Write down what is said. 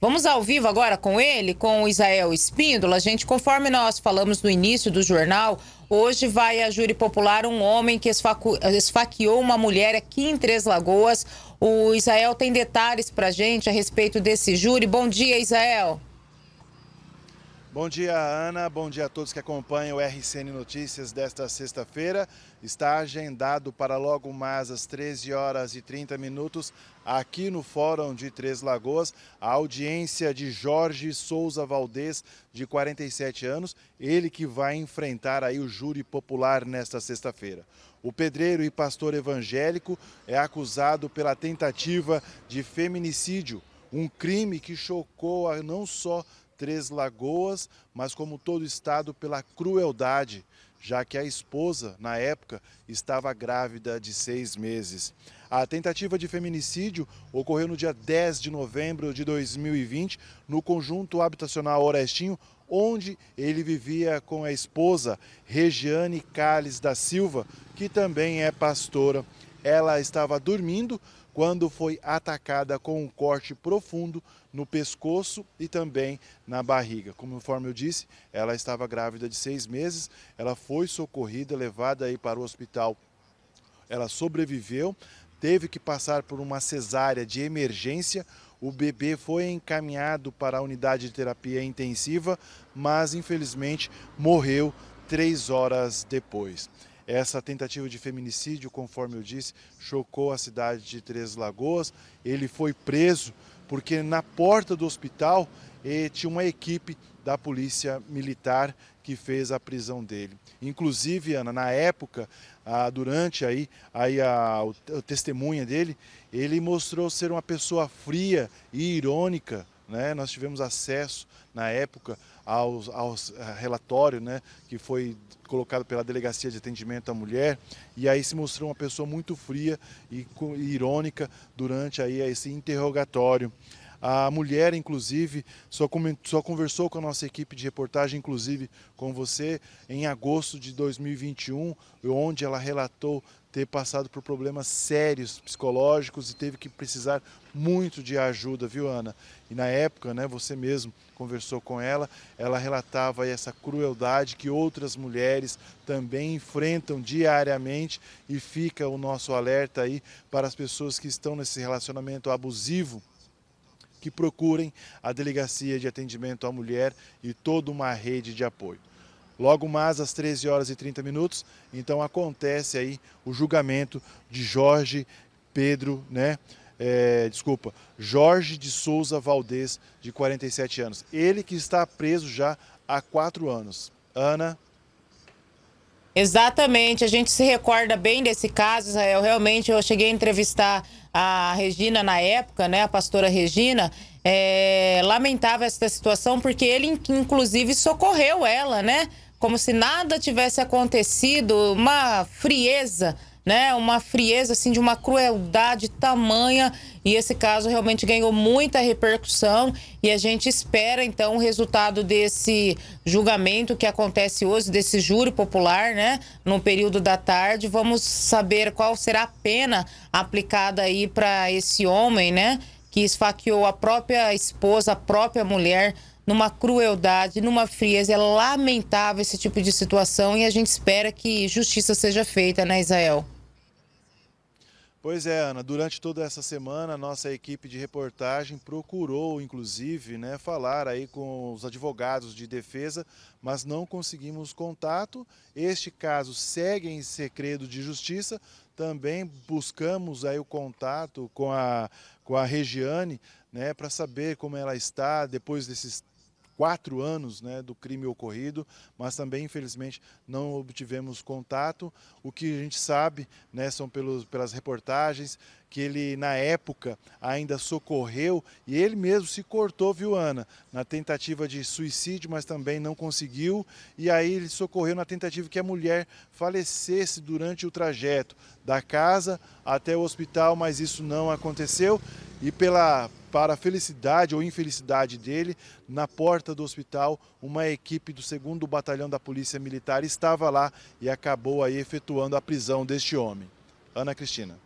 Vamos ao vivo agora com ele, com o Isael Espíndola. Gente, conforme nós falamos no início do jornal, hoje vai a júri popular um homem que esfaqueou uma mulher aqui em Três Lagoas. O Isael tem detalhes pra gente a respeito desse júri. Bom dia, Isael. Bom dia, Ana. Bom dia a todos que acompanham o RCN Notícias desta sexta-feira. Está agendado para logo mais às 13 horas e 30 minutos, aqui no Fórum de Três Lagoas, a audiência de Jorge Souza Valdez, de 47 anos, ele que vai enfrentar aí o júri popular nesta sexta-feira. O pedreiro e pastor evangélico é acusado pela tentativa de feminicídio um crime que chocou não só Três Lagoas, mas como todo estado, pela crueldade, já que a esposa, na época, estava grávida de seis meses. A tentativa de feminicídio ocorreu no dia 10 de novembro de 2020, no conjunto habitacional Orestinho, onde ele vivia com a esposa, Regiane Calles da Silva, que também é pastora. Ela estava dormindo quando foi atacada com um corte profundo no pescoço e também na barriga. Conforme eu disse, ela estava grávida de seis meses, ela foi socorrida, levada aí para o hospital. Ela sobreviveu, teve que passar por uma cesárea de emergência. O bebê foi encaminhado para a unidade de terapia intensiva, mas infelizmente morreu três horas depois. Essa tentativa de feminicídio, conforme eu disse, chocou a cidade de Três Lagoas. Ele foi preso porque na porta do hospital eh, tinha uma equipe da polícia militar que fez a prisão dele. Inclusive, Ana, na época, durante aí, aí a, o, testemunha dele, ele mostrou ser uma pessoa fria e irônica né? Nós tivemos acesso na época ao eh, relatório né, que foi colocado pela Delegacia de Atendimento à Mulher e aí se mostrou uma pessoa muito fria e, e irônica durante aí esse interrogatório. A mulher, inclusive, só, só conversou com a nossa equipe de reportagem, inclusive com você, em agosto de 2021, onde ela relatou ter passado por problemas sérios psicológicos e teve que precisar muito de ajuda, viu, Ana? E na época, né, você mesmo conversou com ela, ela relatava essa crueldade que outras mulheres também enfrentam diariamente e fica o nosso alerta aí para as pessoas que estão nesse relacionamento abusivo que procurem a Delegacia de Atendimento à Mulher e toda uma rede de apoio. Logo mais às 13 horas e 30 minutos, então acontece aí o julgamento de Jorge Pedro, né? É, desculpa, Jorge de Souza Valdez, de 47 anos. Ele que está preso já há quatro anos. Ana. Exatamente, a gente se recorda bem desse caso, Israel. Realmente, eu cheguei a entrevistar a Regina na época, né, a pastora Regina, é, lamentava essa situação porque ele inclusive socorreu ela, né? como se nada tivesse acontecido, uma frieza, né? Uma frieza assim de uma crueldade tamanha e esse caso realmente ganhou muita repercussão e a gente espera então o resultado desse julgamento que acontece hoje desse júri popular, né? No período da tarde, vamos saber qual será a pena aplicada aí para esse homem, né? Que esfaqueou a própria esposa, a própria mulher numa crueldade, numa frieza. É lamentável esse tipo de situação e a gente espera que justiça seja feita, né, Israel? Pois é, Ana, durante toda essa semana, a nossa equipe de reportagem procurou, inclusive, né, falar aí com os advogados de defesa, mas não conseguimos contato. Este caso segue em segredo de justiça. Também buscamos aí o contato com a, com a Regiane, né, para saber como ela está depois desses quatro anos né, do crime ocorrido, mas também, infelizmente, não obtivemos contato. O que a gente sabe né, são pelos, pelas reportagens que ele, na época, ainda socorreu e ele mesmo se cortou, viu, Ana, na tentativa de suicídio, mas também não conseguiu. E aí ele socorreu na tentativa que a mulher falecesse durante o trajeto da casa até o hospital, mas isso não aconteceu. E pela para a felicidade ou infelicidade dele, na porta do hospital, uma equipe do 2 Batalhão da Polícia Militar estava lá e acabou aí efetuando a prisão deste homem. Ana Cristina.